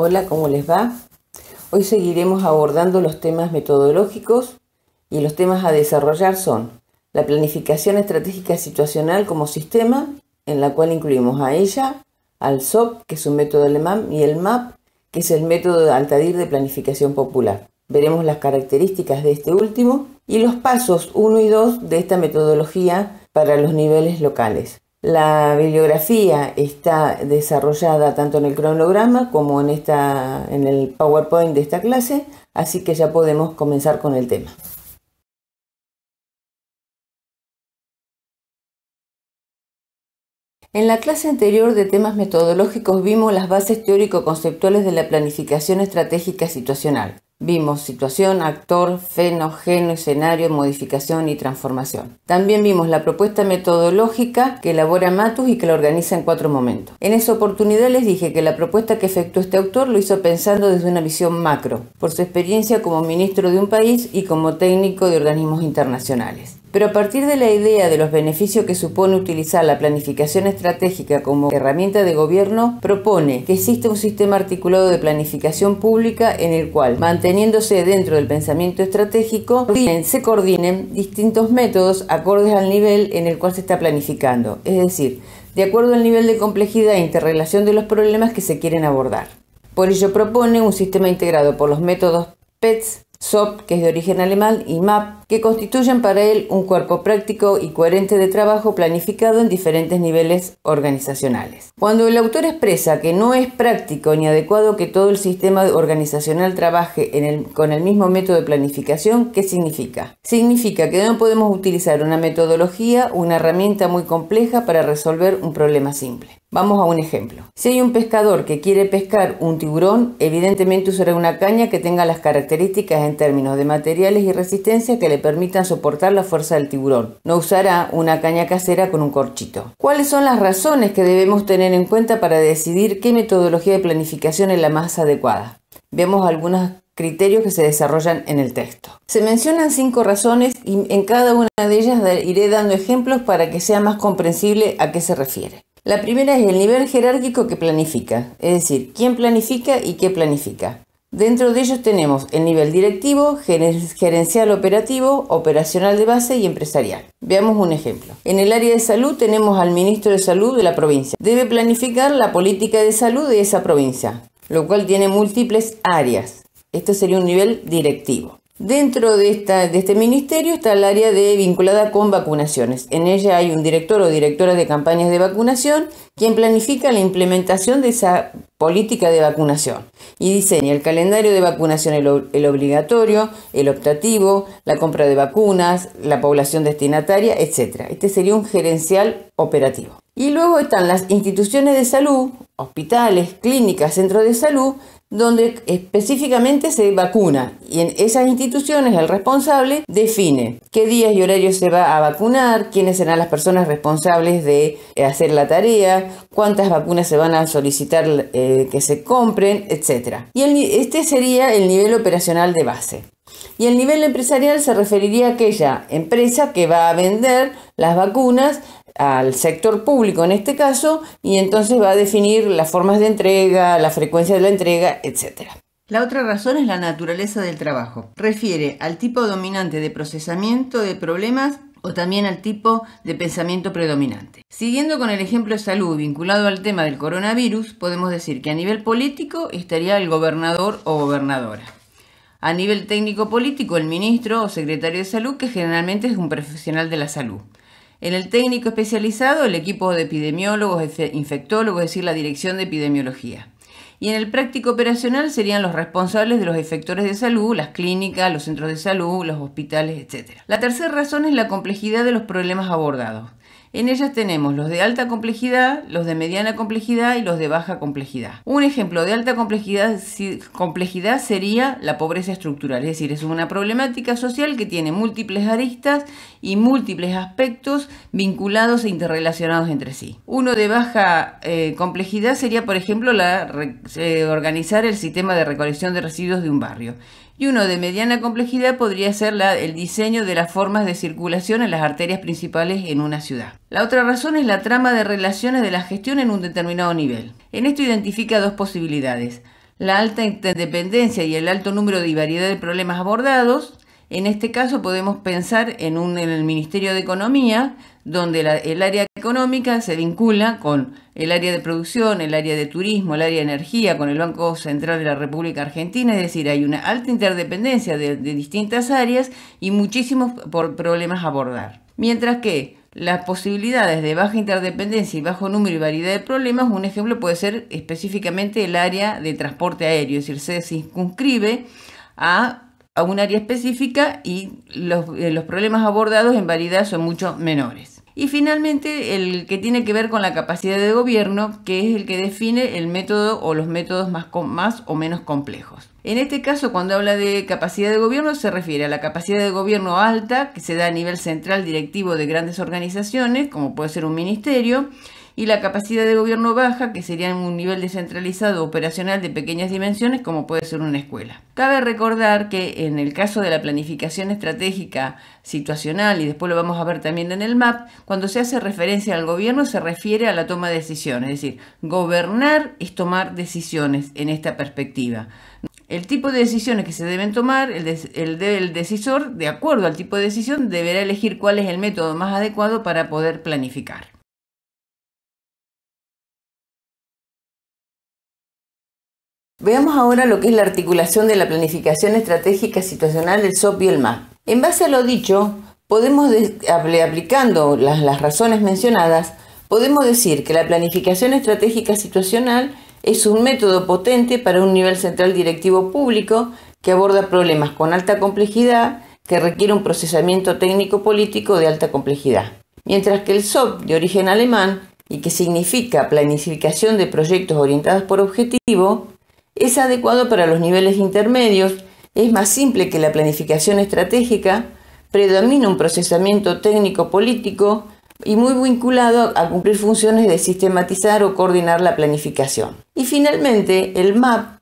Hola, ¿cómo les va? Hoy seguiremos abordando los temas metodológicos y los temas a desarrollar son la planificación estratégica situacional como sistema, en la cual incluimos a ella, al SOP, que es un método alemán, y el MAP, que es el método de Altadir de planificación popular. Veremos las características de este último y los pasos 1 y 2 de esta metodología para los niveles locales. La bibliografía está desarrollada tanto en el cronograma como en, el PowerPoint de esta clase, así que ya podemos comenzar con el tema. En la clase anterior de temas metodológicos vimos las bases teórico-conceptuales de la planificación estratégica situacional. Vimos situación, actor, fenógeno, escenario, modificación y transformación. También vimos la propuesta metodológica que elabora Matus y que la organiza en cuatro momentos. En esa oportunidad les dije que la propuesta que efectuó este autor lo hizo pensando desde una visión macro, por su experiencia como ministro de un país y como técnico de organismos internacionales. Pero a partir de la idea de los beneficios que supone utilizar la planificación estratégica como herramienta de gobierno, propone que exista un sistema articulado de planificación pública en el cual, manteniéndose dentro del pensamiento estratégico, se coordinen distintos métodos acordes al nivel en el cual se está planificando, es decir, de acuerdo al nivel de complejidad e interrelación de los problemas que se quieren abordar. Por ello propone un sistema integrado por los métodos PETS, SOP, que es de origen alemán, y MAP, que constituyen para él un cuerpo práctico y coherente de trabajo planificado en diferentes niveles organizacionales. Cuando el autor expresa que no es práctico ni adecuado que todo el sistema organizacional trabaje con el mismo método de planificación, ¿qué significa? Significa que no podemos utilizar una metodología, una herramienta muy compleja para resolver un problema simple. Vamos a un ejemplo. Si hay un pescador que quiere pescar un tiburón, evidentemente usará una caña que tenga las características en términos de materiales y resistencia que le permitan soportar la fuerza del tiburón. No usará una caña casera con un corchito. ¿Cuáles son las razones que debemos tener en cuenta para decidir qué metodología de planificación es la más adecuada? Vemos algunos criterios que se desarrollan en el texto. Se mencionan cinco razones y en cada una de ellas iré dando ejemplos para que sea más comprensible a qué se refiere. La primera es el nivel jerárquico que planifica, es decir, quién planifica y qué planifica. Dentro de ellos tenemos el nivel directivo, gerencial operativo, operacional de base y empresarial. Veamos un ejemplo. En el área de salud tenemos al ministro de salud de la provincia. Debe planificar la política de salud de esa provincia, lo cual tiene múltiples áreas. Este sería un nivel directivo. Dentro de, de, este ministerio está el área de vinculada con vacunaciones. En ella hay un director o directora de campañas de vacunación quien planifica la implementación de esa política de vacunación y diseña el calendario de vacunación, el, obligatorio, el optativo, la compra de vacunas, la población destinataria, etc. Este sería un gerencial operativo. Y luego están las instituciones de salud, hospitales, clínicas, centros de salud, donde específicamente se vacuna y en esas instituciones el responsable define qué días y horarios se va a vacunar, quiénes serán las personas responsables de eh, hacer la tarea, cuántas vacunas se van a solicitar eh, que se compren, etc. Y este sería el nivel operacional de base. Y el nivel empresarial se referiría a aquella empresa que va a vender las vacunas al sector público en este caso y entonces va a definir las formas de entrega, la frecuencia de la entrega, etc. La otra razón es la naturaleza del trabajo. Refiere al tipo dominante de procesamiento de problemas o también al tipo de pensamiento predominante. Siguiendo con el ejemplo de salud vinculado al tema del coronavirus, podemos decir que a nivel político estaría el gobernador o gobernadora. A nivel técnico político, el ministro o secretario de salud, que generalmente es un profesional de la salud. En el técnico especializado, el equipo de epidemiólogos, infectólogos, es decir, la dirección de epidemiología y en el práctico operacional serían los responsables de los efectores de salud, las clínicas, los centros de salud, los hospitales, etc. La tercera razón es la complejidad de los problemas abordados. En ellas tenemos los de alta complejidad, los de mediana complejidad y los de baja complejidad. Un ejemplo de alta complejidad, sería la pobreza estructural, es decir, es una problemática social que tiene múltiples aristas y múltiples aspectos vinculados e interrelacionados entre sí. Uno de baja eh, complejidad sería, por ejemplo, la, eh, organizar el sistema de recolección de residuos de un barrio y uno de mediana complejidad podría ser la, el diseño de las formas de circulación en las arterias principales en una ciudad. La otra razón es la trama de relaciones de la gestión en un determinado nivel. En esto identifica dos posibilidades. La alta interdependencia y el alto número de variedad de problemas abordados, en este caso podemos pensar en, un, el Ministerio de Economía, donde el área económica se vincula con el área de producción, el área de turismo, el área de energía, con el Banco Central de la República Argentina, es decir, hay una alta interdependencia de, distintas áreas y muchísimos problemas a abordar. Mientras que las posibilidades de baja interdependencia y bajo número y variedad de problemas, un ejemplo puede ser específicamente el área de transporte aéreo, es decir, se circunscribe a a un área específica y eh, los, problemas abordados en variedad son mucho menores. Y finalmente, el que tiene que ver con la capacidad de gobierno, que es el que define el método o los métodos más, más, o menos complejos. En este caso, cuando habla de capacidad de gobierno, se refiere a la capacidad de gobierno alta, que se da a nivel central directivo de grandes organizaciones, como puede ser un ministerio, y la capacidad de gobierno baja, que sería un nivel descentralizado operacional de pequeñas dimensiones, como puede ser una escuela. Cabe recordar que en el caso de la planificación estratégica situacional, y después lo vamos a ver también en el MAP, cuando se hace referencia al gobierno se refiere a la toma de decisiones, es decir, gobernar es tomar decisiones en esta perspectiva el tipo de decisiones que se deben tomar, el, del el, decisor, de acuerdo al tipo de decisión, deberá elegir cuál es el método más adecuado para poder planificar. Veamos ahora lo que es la articulación de la planificación estratégica situacional del SOP y el MAP. En base a lo dicho, podemos aplicando las, las razones mencionadas, podemos decir que la planificación estratégica situacional es un método potente para un nivel central directivo público que aborda problemas con alta complejidad que requiere un procesamiento técnico-político de alta complejidad. Mientras que el SOP, de origen alemán y que significa planificación de proyectos orientados por objetivo, es adecuado para los niveles intermedios, es más simple que la planificación estratégica, predomina un procesamiento técnico-político y muy vinculado a cumplir funciones de sistematizar o coordinar la planificación. Y finalmente, el MAP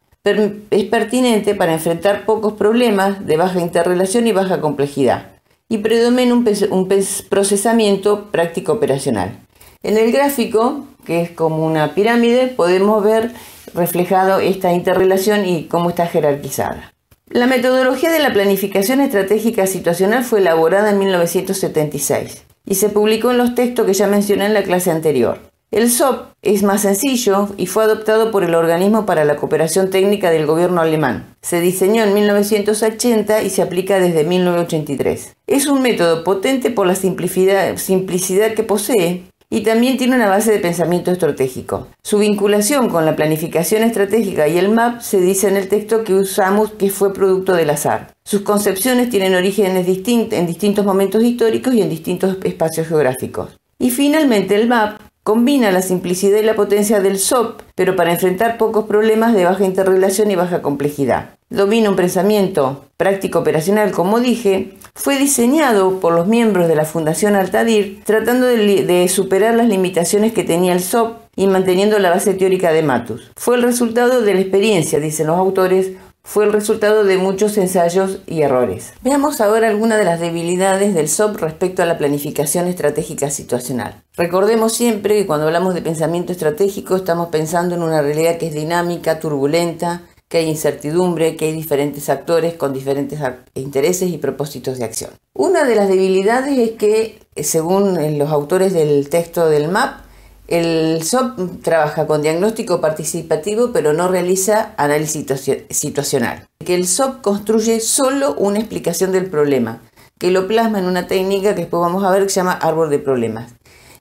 es pertinente para enfrentar pocos problemas de baja interrelación y baja complejidad, y predomina un, procesamiento práctico operacional. En el gráfico, que es como una pirámide, podemos ver reflejado esta interrelación y cómo está jerarquizada. La metodología de la planificación estratégica situacional fue elaborada en 1976 y se publicó en los textos que ya mencioné en la clase anterior. El SOP es más sencillo y fue adoptado por el Organismo para la Cooperación Técnica del Gobierno Alemán. Se diseñó en 1980 y se aplica desde 1983. Es un método potente por la simplicidad, simplicidad que posee y también tiene una base de pensamiento estratégico. Su vinculación con la planificación estratégica y el MAP se dice en el texto que usamos que fue producto del azar. Sus concepciones tienen orígenes distintos en distintos momentos históricos y en distintos espacios geográficos. Y finalmente el MAP Combina la simplicidad y la potencia del SOP, pero para enfrentar pocos problemas de baja interrelación y baja complejidad. Domina un pensamiento práctico operacional, como dije, fue diseñado por los miembros de la Fundación Altadir tratando de, superar las limitaciones que tenía el SOP y manteniendo la base teórica de Matus. Fue el resultado de la experiencia, dicen los autores, fue el resultado de muchos ensayos y errores. Veamos ahora algunas de las debilidades del SOP respecto a la planificación estratégica situacional. Recordemos siempre que cuando hablamos de pensamiento estratégico estamos pensando en una realidad que es dinámica, turbulenta, que hay incertidumbre, que hay diferentes actores con diferentes intereses y propósitos de acción. Una de las debilidades es que, eh, según eh, los autores del texto del MAP, el SOP trabaja con diagnóstico participativo pero no realiza análisis situacional. Que el SOP construye solo una explicación del problema, que lo plasma en una técnica que después vamos a ver que se llama árbol de problemas.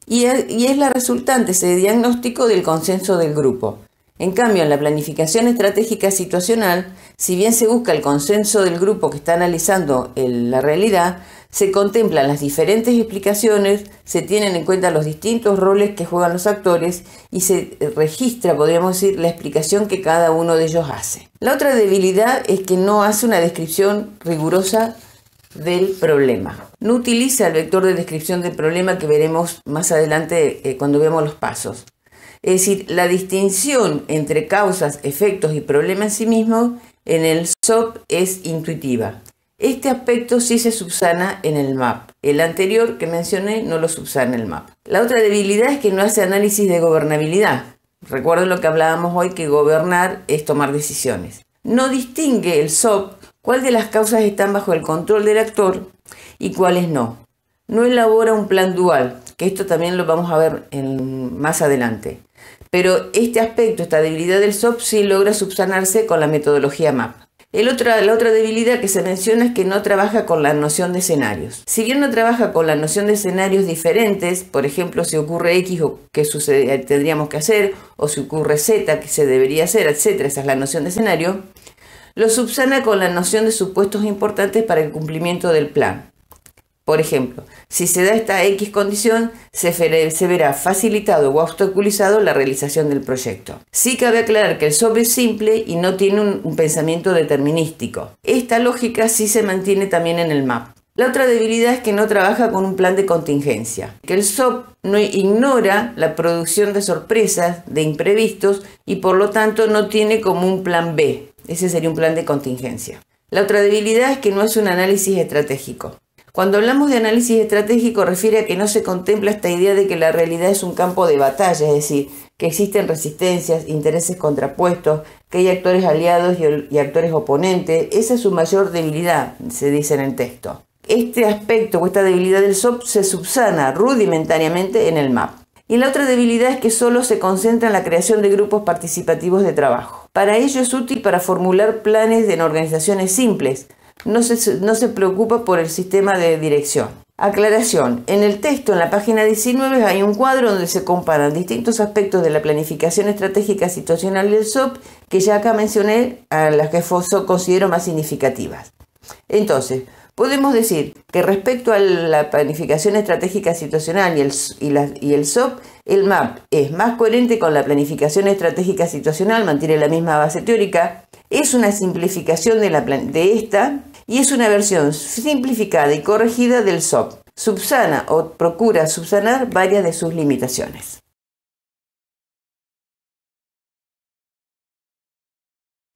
Y er, es, la resultante, ese diagnóstico del consenso del grupo. En cambio, en la planificación estratégica situacional, si bien se busca el consenso del grupo que está analizando la realidad, se contemplan las diferentes explicaciones, se tienen en cuenta los distintos roles que juegan los actores y se registra, podríamos decir, la explicación que cada uno de ellos hace. La otra debilidad es que no hace una descripción rigurosa del problema. No utiliza el vector de descripción del problema que veremos más adelante eh, cuando veamos los pasos. Es decir, la distinción entre causas, efectos y problemas en sí mismo en el SOP es intuitiva. Este aspecto sí se subsana en el MAP. El anterior que mencioné no lo subsana el MAP. La otra debilidad es que no hace análisis de gobernabilidad. Recuerdo lo que hablábamos hoy, que gobernar es tomar decisiones. No distingue el SOP cuál de las causas están bajo el control del actor y cuáles no. No elabora un plan dual, que esto también lo vamos a ver más adelante. Pero este aspecto, esta debilidad del SOP, sí logra subsanarse con la metodología MAP la otra debilidad que se menciona es que no trabaja con la noción de escenarios. Si bien no trabaja con la noción de escenarios diferentes, por ejemplo, si ocurre X o qué eh, tendríamos que hacer, o si ocurre Z, que se debería hacer, etc. Esa es la noción de escenario. Lo subsana con la noción de supuestos importantes para el cumplimiento del plan. Por ejemplo, si se da esta X condición, se, verá facilitado o obstaculizado la realización del proyecto. Sí cabe aclarar que el SOP es simple y no tiene un, un pensamiento determinístico. Esta lógica sí se mantiene también en el MAP. La otra debilidad es que no trabaja con un plan de contingencia, que el SOP no ignora la producción de sorpresas, de imprevistos y por lo tanto no tiene como un plan B. Ese sería un plan de contingencia. La otra debilidad es que no es un análisis estratégico. Cuando hablamos de análisis estratégico refiere a que no se contempla esta idea de que la realidad es un campo de batalla, es decir, que existen resistencias, intereses contrapuestos, que hay actores aliados y, actores oponentes. Esa es su mayor debilidad, se dice en el texto. Este aspecto o esta debilidad del SOP se subsana rudimentariamente en el MAP. Y la otra debilidad es que solo se concentra en la creación de grupos participativos de trabajo. Para ello es útil para formular planes en organizaciones simples, no se, preocupa por el sistema de dirección. Aclaración, en el texto, en la página 19, hay un cuadro donde se comparan distintos aspectos de la planificación estratégica situacional del SOP, que ya acá mencioné, a las que considero más significativas. Entonces, podemos decir que respecto a la planificación estratégica situacional y el, y el SOP, el MAP es más coherente con la planificación estratégica situacional, mantiene la misma base teórica, es una simplificación de, esta y es una versión simplificada y corregida del SOP. Subsana o procura subsanar varias de sus limitaciones.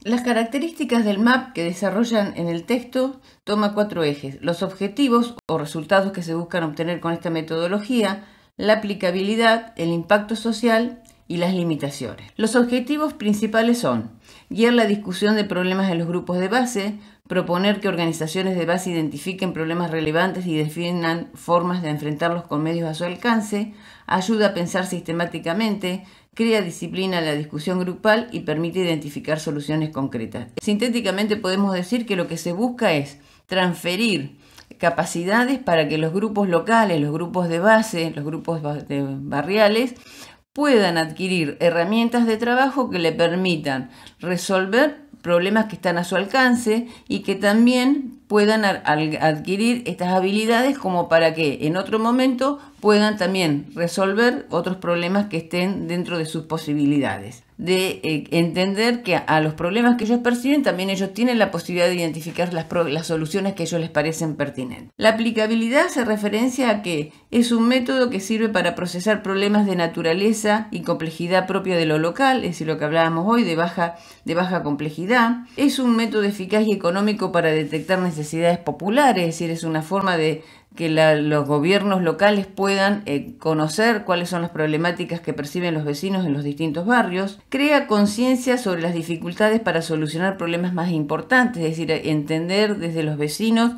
Las características del MAP que desarrollan en el texto toma cuatro ejes. Los objetivos o resultados que se buscan obtener con esta metodología, la aplicabilidad, el impacto social y las limitaciones. Los objetivos principales son guiar la discusión de problemas de los grupos de base, proponer que organizaciones de base identifiquen problemas relevantes y definan formas de enfrentarlos con medios a su alcance, ayuda a pensar sistemáticamente, crea disciplina en la discusión grupal y permite identificar soluciones concretas. Sintéticamente podemos decir que lo que se busca es transferir capacidades para que los grupos locales, los grupos de base, los grupos barriales puedan adquirir herramientas de trabajo que le permitan resolver problemas que están a su alcance y que también puedan adquirir estas habilidades como para que en otro momento puedan también resolver otros problemas que estén dentro de sus posibilidades. De eh, entender que a los problemas que ellos perciben también ellos tienen la posibilidad de identificar las, soluciones que a ellos les parecen pertinentes. La aplicabilidad se referencia a que es un método que sirve para procesar problemas de naturaleza y complejidad propia de lo local, es decir, lo que hablábamos hoy de baja, de baja complejidad. Es un método eficaz y económico para detectar necesidades necesidades populares, es decir, es una forma de que los gobiernos locales puedan eh, conocer cuáles son las problemáticas que perciben los vecinos en los distintos barrios, crea conciencia sobre las dificultades para solucionar problemas más importantes, es decir, entender desde los vecinos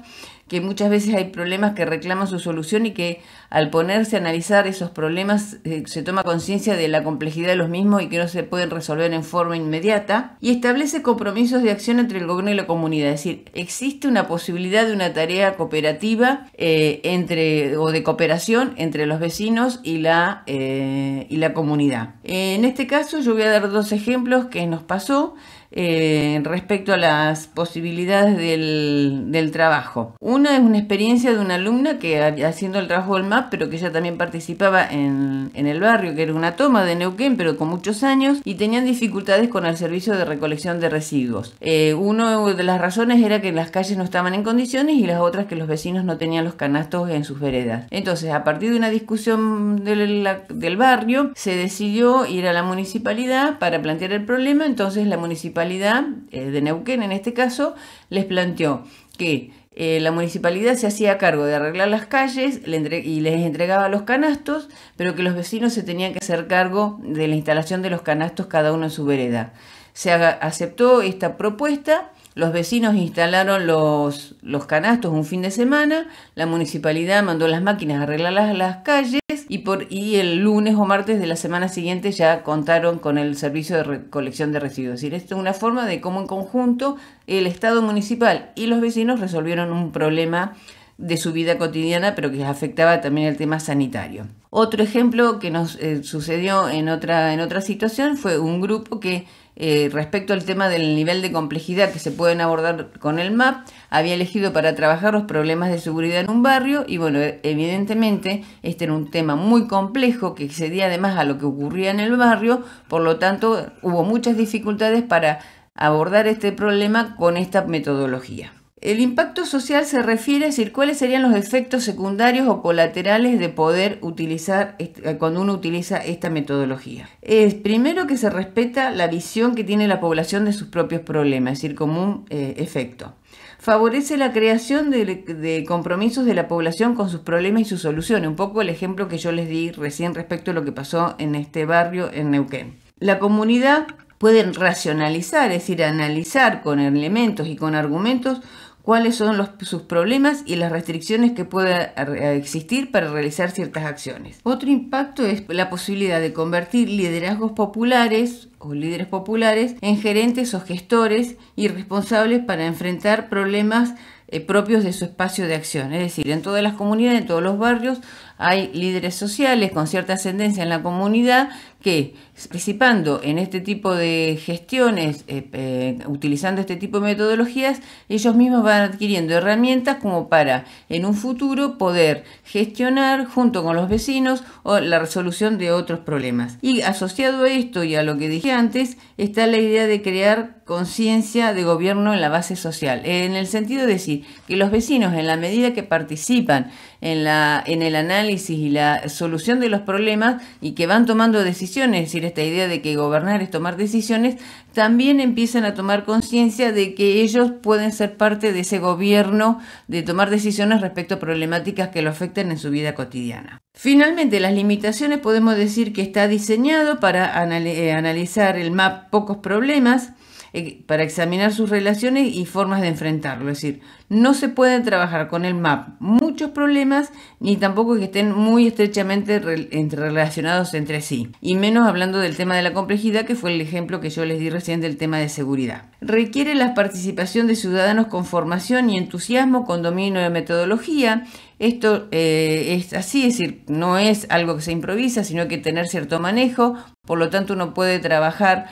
que muchas veces hay problemas que reclaman su solución y que al ponerse a analizar esos problemas eh, se toma conciencia de la complejidad de los mismos y que no se pueden resolver en forma inmediata y establece compromisos de acción entre el gobierno y la comunidad. Es decir, existe una posibilidad de una tarea cooperativa eh, entre, o de cooperación entre los vecinos y la, eh, y la comunidad. En este caso yo voy a dar dos ejemplos que nos pasó. Eh, respecto a las posibilidades del, trabajo. Una es una experiencia de una alumna que haciendo el trabajo del MAP, pero que ella también participaba en, el barrio, que era una toma de Neuquén, pero con muchos años, y tenían dificultades con el servicio de recolección de residuos. Eh, una de las razones era que las calles no estaban en condiciones y las otras que los vecinos no tenían los canastos en sus veredas. Entonces, a partir de una discusión del, del barrio, se decidió ir a la municipalidad para plantear el problema, entonces la municipalidad municipalidad eh, de Neuquén, en este caso, les planteó que eh, la municipalidad se hacía cargo de arreglar las calles y les entregaba los canastos, pero que los vecinos se tenían que hacer cargo de la instalación de los canastos cada uno en su vereda. Se aceptó esta propuesta los vecinos instalaron los, los, canastos un fin de semana, la municipalidad mandó las máquinas a arreglar las, las calles y, por, y el lunes o martes de la semana siguiente ya contaron con el servicio de recolección de residuos. Es decir, esto es una forma de cómo en conjunto el Estado municipal y los vecinos resolvieron un problema de su vida cotidiana, pero que afectaba también el tema sanitario. Otro ejemplo que nos eh, sucedió en otra, en otra situación fue un grupo que eh, respecto al tema del nivel de complejidad que se pueden abordar con el MAP, había elegido para trabajar los problemas de seguridad en un barrio y bueno, e, evidentemente este era un tema muy complejo que excedía además a lo que ocurría en el barrio, por lo tanto hubo muchas dificultades para abordar este problema con esta metodología. El impacto social se refiere a decir cuáles serían los efectos secundarios o colaterales de poder utilizar eh, cuando uno utiliza esta metodología. Es primero que se respeta la visión que tiene la población de sus propios problemas, es decir, como un eh, efecto. Favorece la creación de, de, compromisos de la población con sus problemas y sus soluciones. Un poco el ejemplo que yo les di recién respecto a lo que pasó en este barrio en Neuquén. La comunidad puede racionalizar, es decir, analizar con elementos y con argumentos cuáles son sus problemas y las restricciones que puedan eh, existir para realizar ciertas acciones. Otro impacto es la posibilidad de convertir liderazgos populares o líderes populares en gerentes o gestores y responsables para enfrentar problemas eh, propios de su espacio de acción. Es decir, en todas las comunidades, en todos los barrios, hay líderes sociales con cierta ascendencia en la comunidad que participando en este tipo de gestiones, eh, eh, utilizando este tipo de metodologías, ellos mismos van adquiriendo herramientas como para en un futuro poder gestionar junto con los vecinos o la resolución de otros problemas. Y asociado a esto y a lo que dije antes, está la idea de crear conciencia de gobierno en la base social, en el sentido de decir que los vecinos en la medida que participan en, la, en el análisis y la solución de los problemas y que van tomando decisiones, es decir, esta idea de que gobernar es tomar decisiones, también empiezan a tomar conciencia de que ellos pueden ser parte de ese gobierno de tomar decisiones respecto a problemáticas que lo afecten en su vida cotidiana. Finalmente, las limitaciones podemos decir que está diseñado para eh, analizar el MAP pocos problemas, eh, para examinar sus relaciones y formas de enfrentarlo. Es decir, no se pueden trabajar con el MAP muchos problemas ni tampoco que estén muy estrechamente relacionados entre sí. Y menos hablando del tema de la complejidad, que fue el ejemplo que yo les di recién del tema de seguridad. Requiere la participación de ciudadanos con formación y entusiasmo, con dominio de metodología, esto eh, es así, es decir, no es algo que se improvisa, sino que tener cierto manejo, por lo tanto uno puede trabajar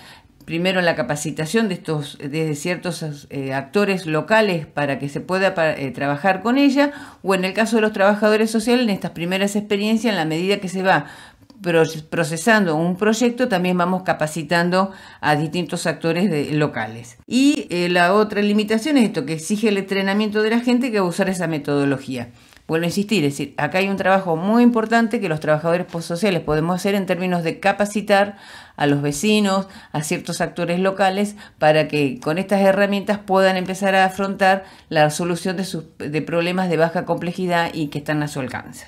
primero en la capacitación de estos ciertos eh, actores locales para que se pueda eh, trabajar con ella o en el caso de los trabajadores sociales en estas primeras experiencias en la medida que se va procesando un proyecto, también vamos capacitando a distintos actores locales. Y eh, la otra limitación es esto, que exige el entrenamiento de la gente que va a usar esa metodología. Vuelvo a insistir, es decir, acá hay un trabajo muy importante que los trabajadores postsociales podemos hacer en términos de capacitar a los vecinos, a ciertos actores locales, para que con estas herramientas puedan empezar a afrontar la solución de, sus, de problemas de baja complejidad y que están a su alcance.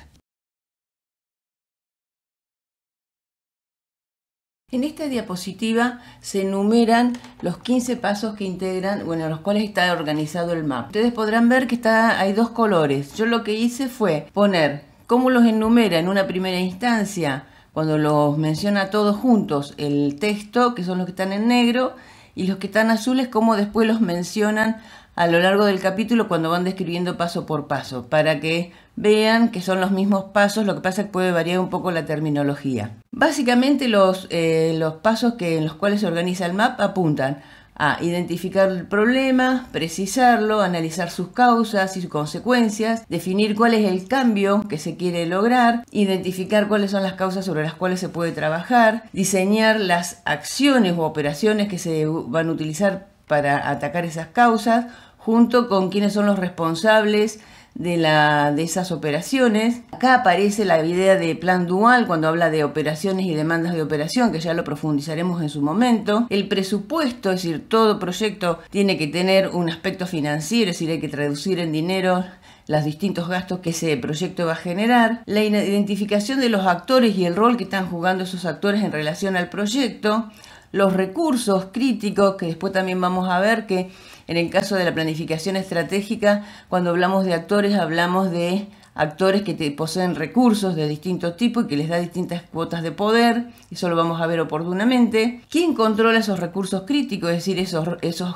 En esta diapositiva se enumeran los 15 pasos que integran, bueno, los cuales está organizado el mapa. Ustedes podrán ver que está, hay dos colores. Yo lo que hice fue poner cómo los enumera en una primera instancia, cuando los menciona todos juntos, el texto, que son los que están en negro, y los que están azules, como después los mencionan a lo largo del capítulo cuando van describiendo paso por paso, para que vean que son los mismos pasos, lo que pasa es que puede variar un poco la terminología. Básicamente eh, los, pasos que, en los cuales se organiza el MAP apuntan a identificar el problema, precisarlo, analizar sus causas y sus consecuencias, definir cuál es el cambio que se quiere lograr, identificar cuáles son las causas sobre las cuales se puede trabajar, diseñar las acciones o operaciones que se van a utilizar para atacar esas causas, junto con quiénes son los responsables de, la, de esas operaciones. Acá aparece la idea de plan dual cuando habla de operaciones y demandas de operación, que ya lo profundizaremos en su momento. El presupuesto, es decir, todo proyecto tiene que tener un aspecto financiero, es decir, hay que traducir en dinero los distintos gastos que ese proyecto va a generar, la identificación de los actores y el rol que están jugando esos actores en relación al proyecto, los recursos críticos, que después también vamos a ver que en el caso de la planificación estratégica, cuando hablamos de actores, hablamos de actores que poseen recursos de distinto tipo y que les da distintas cuotas de poder, eso lo vamos a ver oportunamente. ¿Quién controla esos recursos críticos, es decir, esos,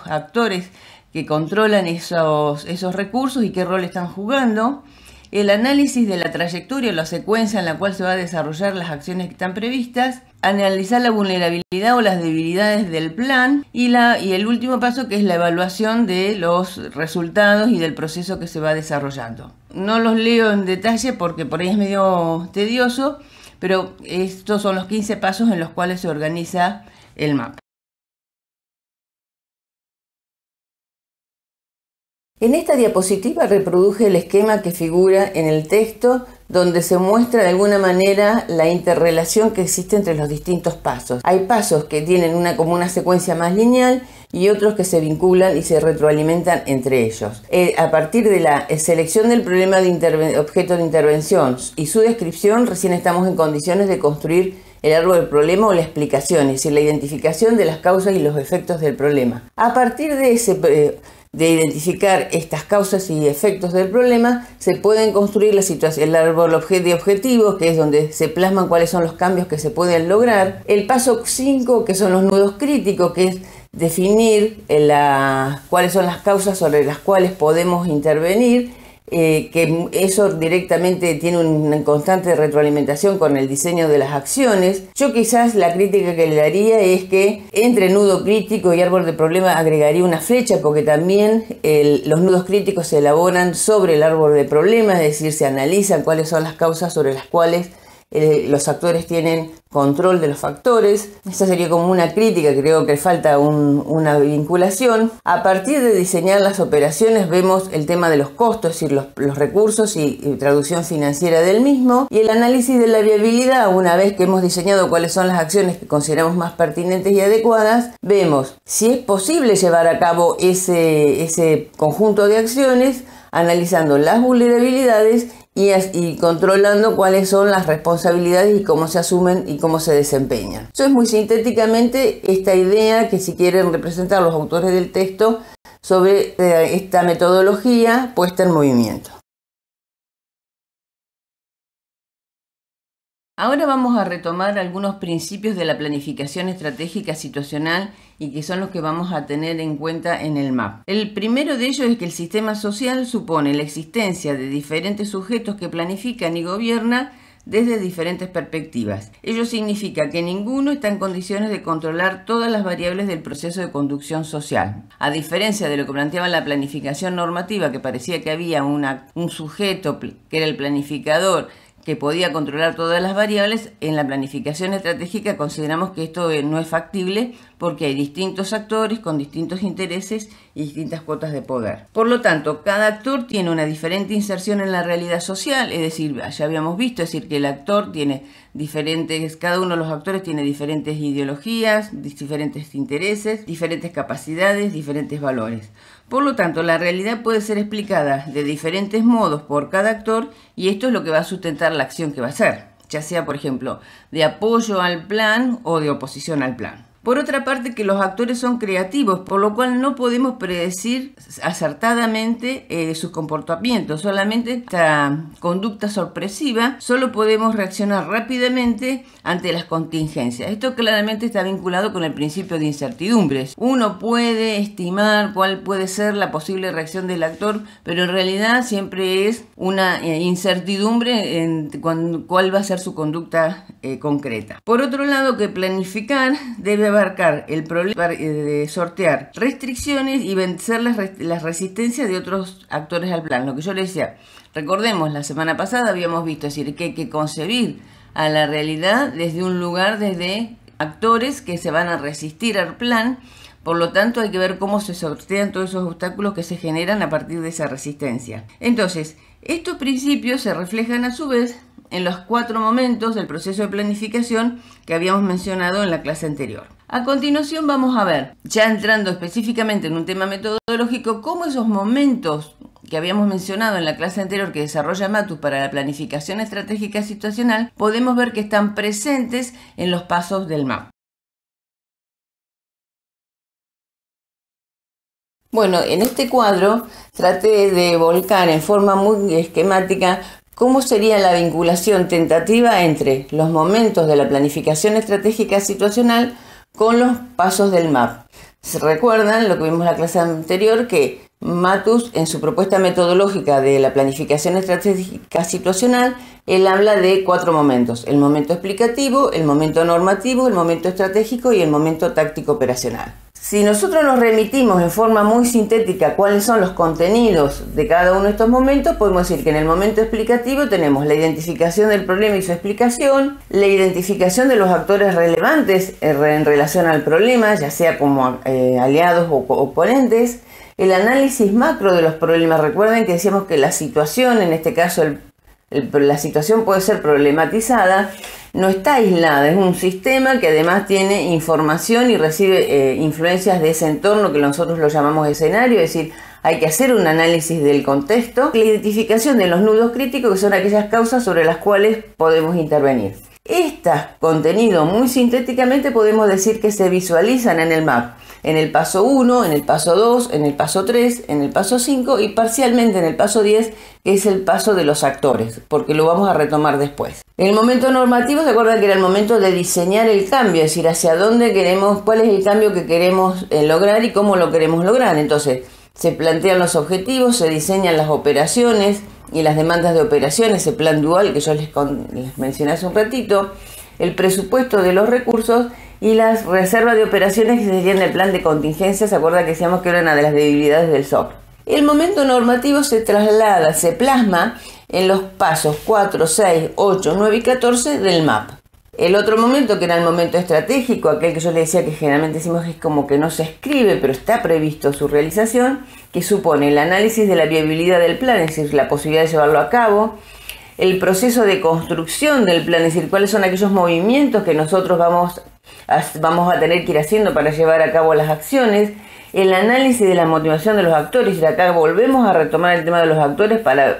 actores que controlan esos recursos y qué rol están jugando? el análisis de la trayectoria o la secuencia en la cual se van a desarrollar las acciones que están previstas, analizar la vulnerabilidad o las debilidades del plan y, la, y el último paso que es la evaluación de los resultados y del proceso que se va desarrollando. No los leo en detalle porque por ahí es medio tedioso, pero estos son los 15 pasos en los cuales se organiza el mapa. En esta diapositiva reproduje el esquema que figura en el texto donde se muestra de alguna manera la interrelación que existe entre los distintos pasos. Hay pasos que tienen una como una secuencia más lineal y otros que se vinculan y se retroalimentan entre ellos. Eh, a partir de la selección del problema de objeto de intervención y su descripción, recién estamos en condiciones de construir el árbol del problema o la explicación, es decir, la identificación de las causas y los efectos del problema. A partir de ese eh, de identificar estas causas y efectos del problema, se pueden construir la situación, el árbol de objetivos, que es donde se plasman cuáles son los cambios que se pueden lograr. El paso 5, que son los nudos críticos, que es definir eh, cuáles son las causas sobre las cuales podemos intervenir eh, que eso directamente tiene una constante retroalimentación con el diseño de las acciones. Yo quizás la crítica que le daría es que entre nudo crítico y árbol de problema agregaría una flecha porque también los nudos críticos se elaboran sobre el árbol de problema, es decir, se analizan cuáles son las causas sobre las cuales eh, los actores tienen control de los factores. Esa sería como una crítica, creo que falta una vinculación. A partir de diseñar las operaciones vemos el tema de los costos, es decir, los, recursos y, traducción financiera del mismo y el análisis de la viabilidad. Una vez que hemos diseñado cuáles son las acciones que consideramos más pertinentes y adecuadas, vemos si es posible llevar a cabo ese conjunto de acciones analizando las vulnerabilidades y, controlando cuáles son las responsabilidades y cómo se asumen y cómo se desempeñan. Eso es muy sintéticamente esta idea que si quieren representar los autores del texto sobre eh, esta metodología puesta en movimiento. Ahora vamos a retomar algunos principios de la planificación estratégica situacional y que son los que vamos a tener en cuenta en el MAP. El primero de ellos es que el sistema social supone la existencia de diferentes sujetos que planifican y gobiernan desde diferentes perspectivas. Ello significa que ninguno está en condiciones de controlar todas las variables del proceso de conducción social. A diferencia de lo que planteaba la planificación normativa, que parecía que había un sujeto que era el planificador, que podía controlar todas las variables, en la planificación estratégica consideramos que esto eh, no es factible porque hay distintos actores con distintos intereses y distintas cuotas de poder. Por lo tanto, cada actor tiene una diferente inserción en la realidad social, es decir, ya habíamos visto, decir, que el actor tiene diferentes, cada uno de los actores tiene diferentes ideologías, diferentes intereses, diferentes capacidades, diferentes valores. Por lo tanto, la realidad puede ser explicada de diferentes modos por cada actor y esto es lo que va a sustentar la acción que va a hacer, ya sea, por ejemplo, de apoyo al plan o de oposición al plan. Por otra parte, que los actores son creativos, por lo cual no podemos predecir acertadamente eh, sus comportamientos, solamente esta conducta sorpresiva, solo podemos reaccionar rápidamente ante las contingencias. Esto claramente está vinculado con el principio de incertidumbres. Uno puede estimar cuál puede ser la posible reacción del actor, pero en realidad siempre es una eh, incertidumbre en cuál va a ser su conducta eh, concreta. Por otro lado, que planificar debe haber abarcar el problema eh, de sortear restricciones y vencer las, las resistencias de otros actores al plan. Lo que yo le decía, recordemos, la semana pasada habíamos visto, es decir, que hay que concebir a la realidad desde un lugar, desde actores que se van a resistir al plan, por lo tanto, hay que ver cómo se sortean todos esos obstáculos que se generan a partir de esa resistencia. Entonces, estos principios se reflejan a su vez en los cuatro momentos del proceso de planificación que habíamos mencionado en la clase anterior. A continuación vamos a ver, ya entrando específicamente en un tema metodológico, cómo esos momentos que habíamos mencionado en la clase anterior que desarrolla Matus para la planificación estratégica situacional, podemos ver que están presentes en los pasos del MAP. Bueno, en este cuadro traté de volcar en forma muy esquemática ¿Cómo sería la vinculación tentativa entre los momentos de la planificación estratégica situacional con los pasos del MAP? ¿Se recuerdan lo que vimos en la clase anterior? Que Matus, en su propuesta metodológica de la planificación estratégica situacional, él habla de cuatro momentos. El momento explicativo, el momento normativo, el momento estratégico y el momento táctico operacional. Si nosotros nos remitimos en forma muy sintética cuáles son los contenidos de cada uno de estos momentos, podemos decir que en el momento explicativo tenemos la identificación del problema y su explicación, la identificación de los actores relevantes eh, en relación al problema, ya sea como eh, aliados o oponentes, el análisis macro de los problemas. Recuerden que decíamos que la situación, en este caso el eh, la situación puede ser problematizada, no está aislada, es un sistema que además tiene información y recibe eh, influencias de ese entorno que nosotros lo llamamos escenario, es decir, hay que hacer un análisis del contexto, la identificación de los nudos críticos que son aquellas causas sobre las cuales podemos intervenir. estas contenidos muy sintéticamente podemos decir que se visualizan en el mapa en el paso 1, en el paso 2, en el paso 3, en el paso 5 y parcialmente en el paso 10, que es el paso de los actores, porque lo vamos a retomar después. En el momento normativo, se acuerdan que era el momento de diseñar el cambio, es decir, hacia dónde queremos, cuál es el cambio que queremos eh, lograr y cómo lo queremos lograr. Entonces, se plantean los objetivos, se diseñan las operaciones y las demandas de operaciones, ese plan dual que yo les, les mencioné hace un ratito, el presupuesto de los recursos y las reservas de operaciones que serían el plan de contingencia, se acuerda que decíamos que era una de las debilidades del SOP. El momento normativo se traslada, se plasma en los pasos 4, 6, 8, 9 y 14 del MAP. El otro momento, que era el momento estratégico, aquel que yo le decía que generalmente decimos que es como que no se escribe, pero está previsto su realización, que supone el análisis de la viabilidad del plan, es decir, la posibilidad de llevarlo a cabo, el proceso de construcción del plan, es decir, cuáles son aquellos movimientos que nosotros vamos vamos a tener que ir haciendo para llevar a cabo las acciones, el análisis de la motivación de los actores, y acá volvemos a retomar el tema de los actores para,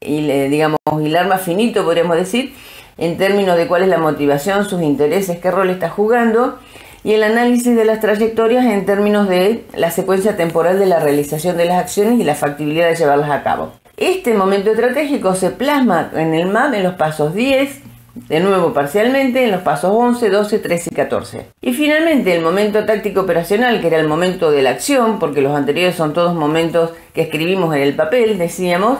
digamos, hilar más finito, podríamos decir, en términos de cuál es la motivación, sus intereses, qué rol está jugando, y el análisis de las trayectorias en términos de la secuencia temporal de la realización de las acciones y la factibilidad de llevarlas a cabo. Este momento estratégico se plasma en el MAP en los pasos 10, de nuevo parcialmente en los pasos 11, 12, 13 y 14. Y finalmente el momento táctico operacional, que era el momento de la acción, porque los anteriores son todos momentos que escribimos en el papel, decíamos,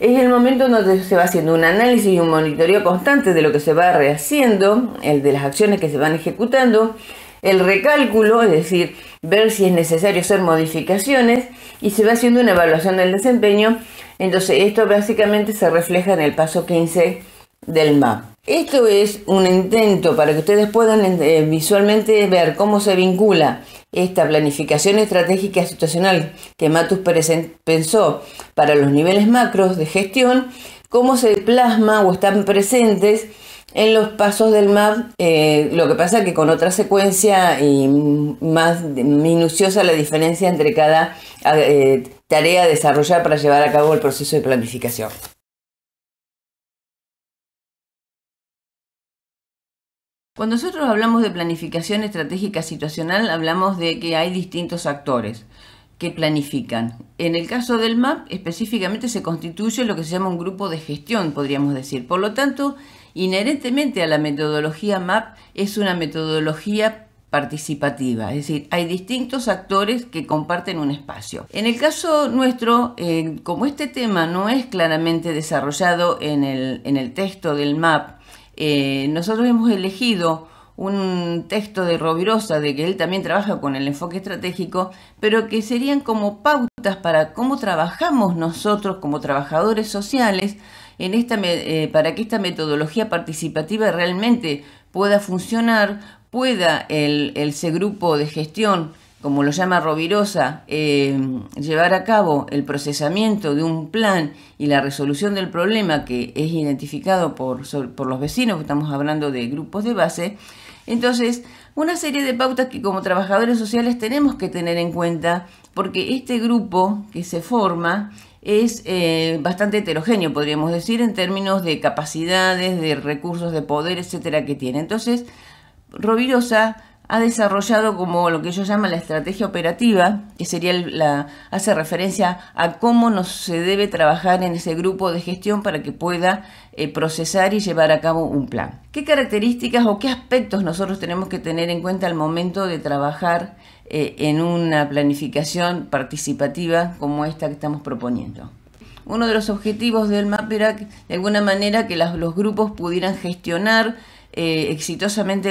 es el momento donde se va haciendo un análisis y un monitoreo constante de lo que se va rehaciendo, el de las acciones que se van ejecutando, el recálculo, es decir, ver si es necesario hacer modificaciones y se va haciendo una evaluación del desempeño. Entonces, esto básicamente se refleja en el paso 15 del MAP. Esto es un intento para que ustedes puedan eh, visualmente ver cómo se vincula esta planificación estratégica situacional que Matus pensó para los niveles macros de gestión, cómo se plasma o están presentes en los pasos del MAP. Eh, lo que pasa que con otra secuencia y más minuciosa la diferencia entre cada eh, tarea desarrollada para llevar a cabo el proceso de planificación. Cuando nosotros hablamos de planificación estratégica situacional, hablamos de que hay distintos actores que planifican. En el caso del MAP, específicamente se constituye lo que se llama un grupo de gestión, podríamos decir. Por lo tanto, inherentemente a la metodología MAP es una metodología participativa, es decir, hay distintos actores que comparten un espacio. En el caso nuestro, eh, como este tema no es claramente desarrollado en el, en el texto del MAP, eh, nosotros hemos elegido un texto de Robirosa, de que él también trabaja con el enfoque estratégico, pero que serían como pautas para cómo trabajamos nosotros como trabajadores sociales en esta, eh, para que esta metodología participativa realmente pueda funcionar, pueda el, el grupo de gestión como lo llama Rovirosa, eh, llevar a cabo el procesamiento de un plan y la resolución del problema que es identificado por, los vecinos, estamos hablando de grupos de base, entonces una serie de pautas que como trabajadores sociales tenemos que tener en cuenta porque este grupo que se forma es eh, bastante heterogéneo, podríamos decir, en términos de capacidades, de recursos, de poder, etcétera, que tiene. Entonces, Rovirosa ha desarrollado como lo que yo llamo la estrategia operativa, que sería la hace referencia a cómo se debe trabajar en ese grupo de gestión para que pueda eh, procesar y llevar a cabo un plan. ¿Qué características o qué aspectos nosotros tenemos que tener en cuenta al momento de trabajar eh, en una planificación participativa como esta que estamos proponiendo? Uno de los objetivos del era, de alguna manera, que los grupos pudieran gestionar eh, exitosamente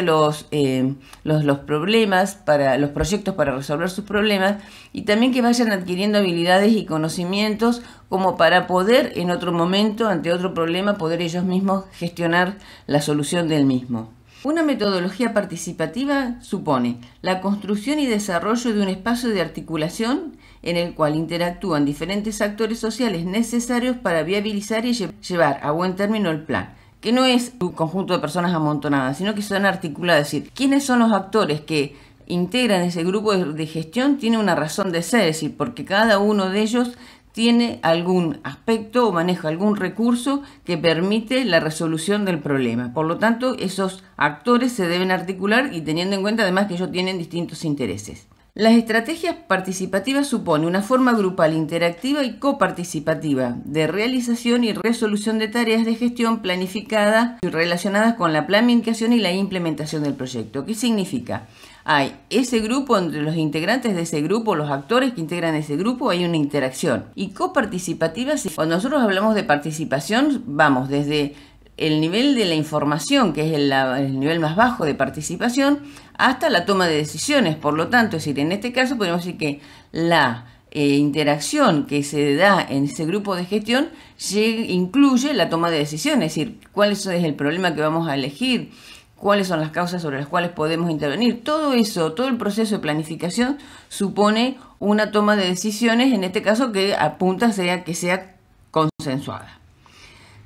eh, los, los, problemas, para, los proyectos para resolver sus problemas y también que vayan adquiriendo habilidades y conocimientos como para poder en otro momento, ante otro problema, poder ellos mismos gestionar la solución del mismo. Una metodología participativa supone la construcción y desarrollo de un espacio de articulación en el cual interactúan diferentes actores sociales necesarios para viabilizar y llevar a buen término el plan que no es un conjunto de personas amontonadas, sino que son articuladas. Es decir, ¿quiénes son los actores que integran ese grupo de gestión? Tiene una razón de ser, es decir, porque cada uno de ellos tiene algún aspecto o maneja algún recurso que permite la resolución del problema. Por lo tanto, esos actores se deben articular y teniendo en cuenta además que ellos tienen distintos intereses. Las estrategias participativas suponen una forma grupal, interactiva y coparticipativa de realización y resolución de tareas de gestión planificadas y relacionadas con la planificación y la implementación del proyecto. ¿Qué significa? Hay ese grupo, entre los integrantes de ese grupo, los actores que integran ese grupo, hay una interacción. Y coparticipativa, cuando nosotros hablamos de participación, vamos desde el nivel de la información, que es el, nivel más bajo de participación, hasta la toma de decisiones. Por lo tanto, es decir, en este caso podemos decir que la eh, interacción que se da en ese grupo de gestión incluye la toma de decisiones, es decir, cuál es el problema que vamos a elegir, cuáles son las causas sobre las cuales podemos intervenir. Todo eso, todo el proceso de planificación supone una toma de decisiones, en este caso que apunta a que sea consensuada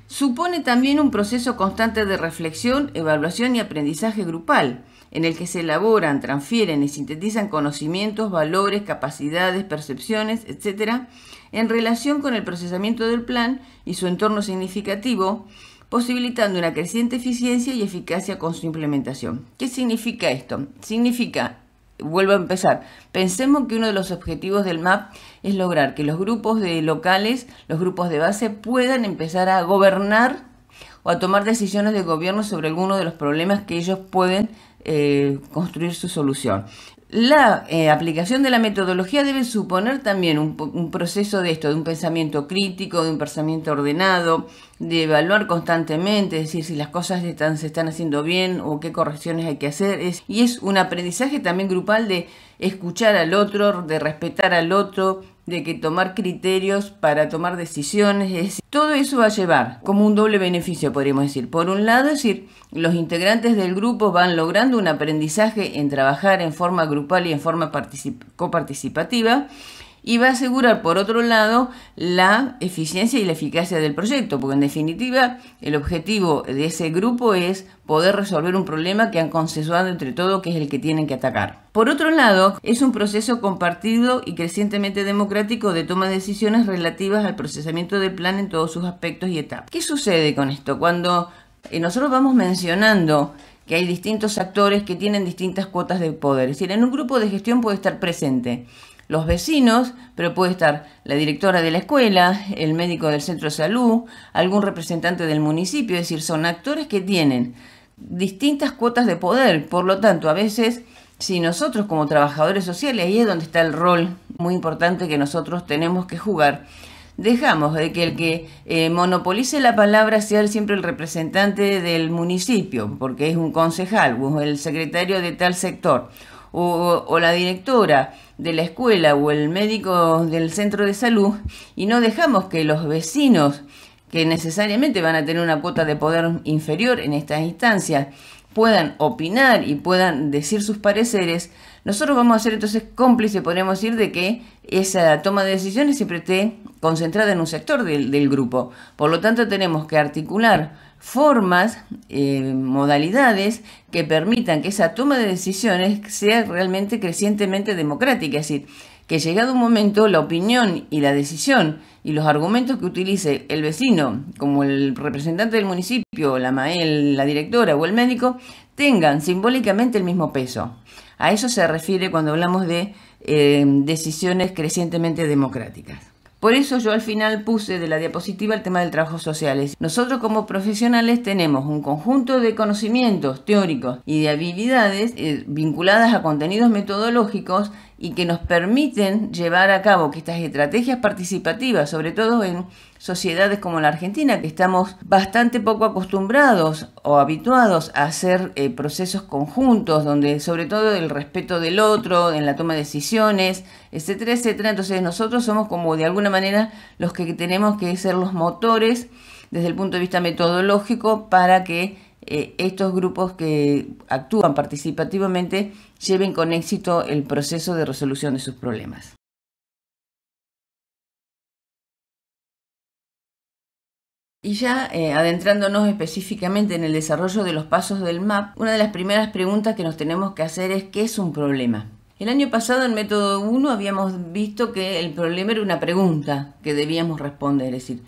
supone también un proceso constante de reflexión, evaluación y aprendizaje grupal, en el que se elaboran, transfieren y sintetizan conocimientos, valores, capacidades, percepciones, etc., en relación con el procesamiento del plan y su entorno significativo, posibilitando una creciente eficiencia y eficacia con su implementación. ¿Qué significa esto? Significa Vuelvo a empezar. Pensemos que uno de los objetivos del MAP es lograr que los grupos de locales, los grupos de base, puedan empezar a gobernar o a tomar decisiones de gobierno sobre alguno de los problemas que ellos pueden eh, construir su solución. La eh, aplicación de la metodología debe suponer también un, proceso de esto, de un pensamiento crítico, de un pensamiento ordenado, de evaluar constantemente, decir, si las cosas se están haciendo bien o qué correcciones hay que hacer. y es un aprendizaje también grupal de escuchar al otro, de respetar al otro, de que tomar criterios para tomar decisiones. Es, todo eso va a llevar como un doble beneficio, podríamos decir. Por un lado, es decir, los integrantes del grupo van logrando un aprendizaje en trabajar en forma grupal y en forma coparticipativa y va a asegurar, por otro lado, la eficiencia y la eficacia del proyecto, porque en definitiva el objetivo de ese grupo es poder resolver un problema que han consensuado entre todos, que es el que tienen que atacar. Por otro lado, es un proceso compartido y crecientemente democrático de toma de decisiones relativas al procesamiento del plan en todos sus aspectos y etapas. ¿Qué sucede con esto? Cuando eh, nosotros vamos mencionando que hay distintos actores que tienen distintas cuotas de poder. Es decir, en un grupo de gestión puede estar presente los vecinos, pero puede estar la directora de la escuela, el médico del centro de salud, algún representante del municipio, es decir, son actores que tienen distintas cuotas de poder, por lo tanto, a veces si nosotros como trabajadores sociales, ahí es donde está el rol muy importante que nosotros tenemos que jugar, dejamos de que el que eh, monopolice la palabra sea siempre el representante del municipio, porque es un concejal o el secretario de tal sector, o, la directora de la escuela o el médico del centro de salud y no dejamos que los vecinos, que necesariamente van a tener una cuota de poder inferior en estas instancias, puedan opinar y puedan decir sus pareceres, nosotros vamos a ser entonces cómplices, podemos decir, de que esa toma de decisiones siempre esté concentrada en un sector del grupo. Por lo tanto, tenemos que articular formas, eh, modalidades que permitan que esa toma de decisiones sea realmente crecientemente democrática, es decir, que llegado un momento la opinión y la decisión y los argumentos que utilice el vecino, como el representante del municipio, la la directora o el médico, tengan simbólicamente el mismo peso. A eso se refiere cuando hablamos de eh, decisiones crecientemente democráticas. Por eso yo al final puse de la diapositiva el tema del trabajo social. Nosotros como profesionales tenemos un conjunto de conocimientos teóricos y de habilidades eh, vinculadas a contenidos metodológicos y que nos permiten llevar a cabo que estas estrategias participativas, sobre todo en sociedades como la Argentina, que estamos bastante poco acostumbrados o habituados a hacer eh, procesos conjuntos, donde sobre todo el respeto del otro, en la toma de decisiones, etcétera, etcétera. Entonces nosotros somos como de alguna manera los que tenemos que ser los motores desde el punto de vista metodológico para que eh, estos grupos que actúan participativamente lleven con éxito el proceso de resolución de sus problemas. Y ya eh, adentrándonos específicamente en el desarrollo de los pasos del MAP, una de las primeras preguntas que nos tenemos que hacer es ¿qué es un problema? El año pasado en método 1 habíamos visto que el problema era una pregunta que debíamos responder, es decir,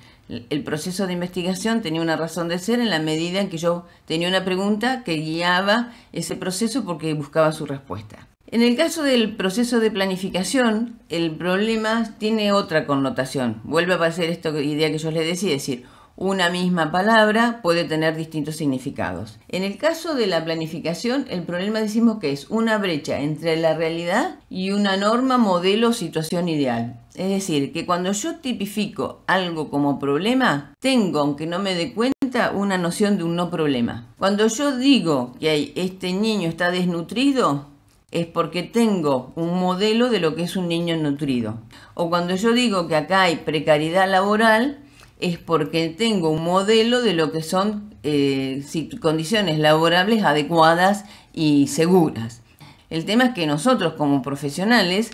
el proceso de investigación tenía una razón de ser en la medida en que yo tenía una pregunta que guiaba ese proceso porque buscaba su respuesta. En el caso del proceso de planificación, el problema tiene otra connotación. Vuelve a aparecer esta idea que yo les decía, es decir, una misma palabra puede tener distintos significados. En el caso de la planificación, el problema decimos que es una brecha entre la realidad y una norma, modelo, o situación ideal. Es decir, que cuando yo tipifico algo como problema, tengo, aunque no me dé cuenta, una noción de un no problema. Cuando yo digo que este niño está desnutrido, es porque tengo un modelo de lo que es un niño nutrido. O cuando yo digo que acá hay precariedad laboral, es porque tengo un modelo de lo que son eh, condiciones laborables adecuadas y seguras. El tema es que nosotros como profesionales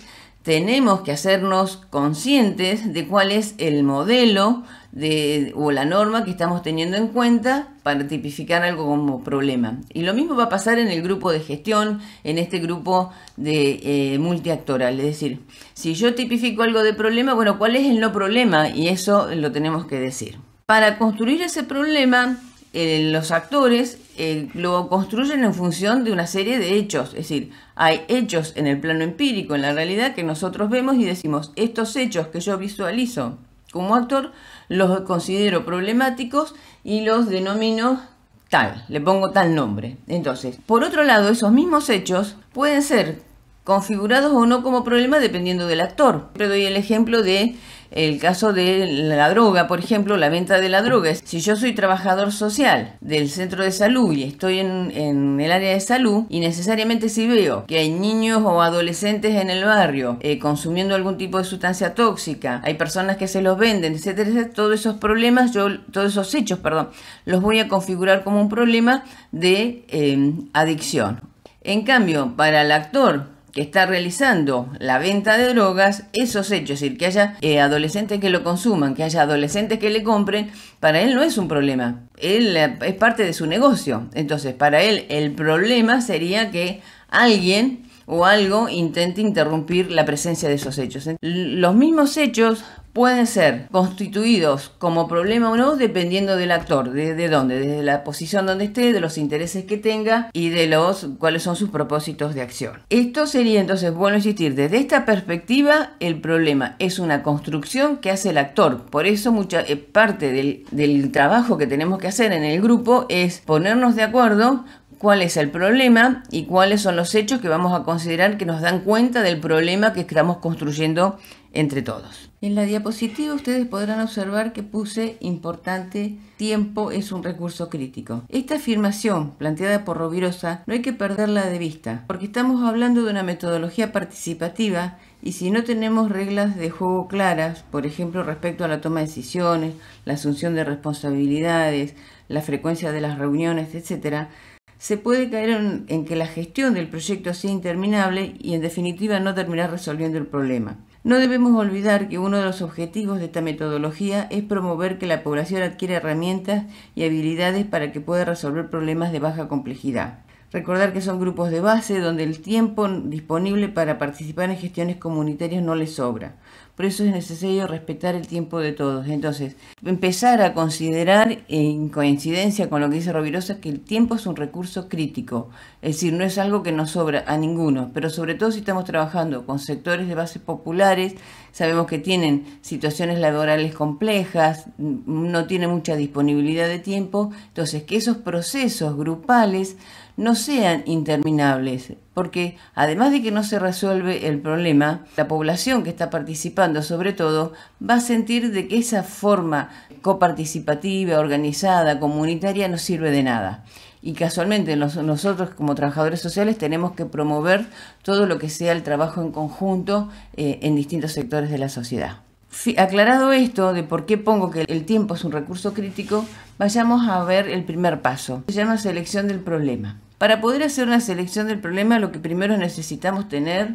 tenemos que hacernos conscientes de cuál es el modelo de, o la norma que estamos teniendo en cuenta para tipificar algo como problema. Y lo mismo va a pasar en el grupo de gestión, en este grupo de eh, multiactoral. Es decir, si yo tipifico algo de problema, bueno, ¿cuál es el no problema? Y eso lo tenemos que decir. Para construir ese problema eh, los actores eh, lo construyen en función de una serie de hechos, es decir, hay hechos en el plano empírico, en la realidad, que nosotros vemos y decimos, estos hechos que yo visualizo como actor, los considero problemáticos y los denomino tal, le pongo tal nombre. Entonces, por otro lado, esos mismos hechos pueden ser configurados o no como problema dependiendo del actor. Pero doy el ejemplo de el caso de la droga, por ejemplo, la venta de la droga. Si yo soy trabajador social del centro de salud y estoy en, el área de salud y necesariamente si veo que hay niños o adolescentes en el barrio eh, consumiendo algún tipo de sustancia tóxica, hay personas que se los venden, etcétera, todos esos problemas, yo, todos esos hechos, perdón, los voy a configurar como un problema de eh, adicción. En cambio, para el actor que está realizando la venta de drogas, esos hechos, es decir, que haya eh, adolescentes que lo consuman, que haya adolescentes que le compren, para él no es un problema. Él eh, es parte de su negocio. Entonces, para él el problema sería que alguien o algo intente interrumpir la presencia de esos hechos. Los mismos hechos pueden ser constituidos como problema o no dependiendo del actor, desde de dónde, desde la posición donde esté, de los intereses que tenga y de los cuáles son sus propósitos de acción. Esto sería entonces bueno insistir, desde esta perspectiva el problema es una construcción que hace el actor, por eso mucha eh, parte del trabajo que tenemos que hacer en el grupo es ponernos de acuerdo cuál es el problema y cuáles son los hechos que vamos a considerar que nos dan cuenta del problema que estamos construyendo entre todos. En la diapositiva ustedes podrán observar que puse importante tiempo es un recurso crítico. Esta afirmación planteada por Rovirosa no hay que perderla de vista porque estamos hablando de una metodología participativa y si no tenemos reglas de juego claras, por ejemplo respecto a la toma de decisiones, la asunción de responsabilidades, la frecuencia de las reuniones, etcétera, se puede caer en, que la gestión del proyecto sea interminable y en definitiva no terminar resolviendo el problema. No debemos olvidar que uno de los objetivos de esta metodología es promover que la población adquiera herramientas y habilidades para que pueda resolver problemas de baja complejidad. Recordar que son grupos de base donde el tiempo disponible para participar en gestiones comunitarias no les sobra. Por eso es necesario respetar el tiempo de todos. Entonces, empezar a considerar, en coincidencia con lo que dice Rovirosa, que el tiempo es un recurso crítico. Es decir, no es algo que nos sobra a ninguno, pero sobre todo si estamos trabajando con sectores de base populares, sabemos que tienen situaciones laborales complejas, no tienen mucha disponibilidad de tiempo, entonces que esos procesos grupales no sean interminables, porque además de que no se resuelve el problema, la población que está participando sobre todo va a sentir de que esa forma coparticipativa, organizada, comunitaria no sirve de nada. Y casualmente nosotros como trabajadores sociales tenemos que promover todo lo que sea el trabajo en conjunto eh, en distintos sectores de la sociedad. Aclarado esto de por qué pongo que el tiempo es un recurso crítico, vayamos a ver el primer paso. Se llama selección del problema. Para poder hacer una selección del problema, lo que primero necesitamos tener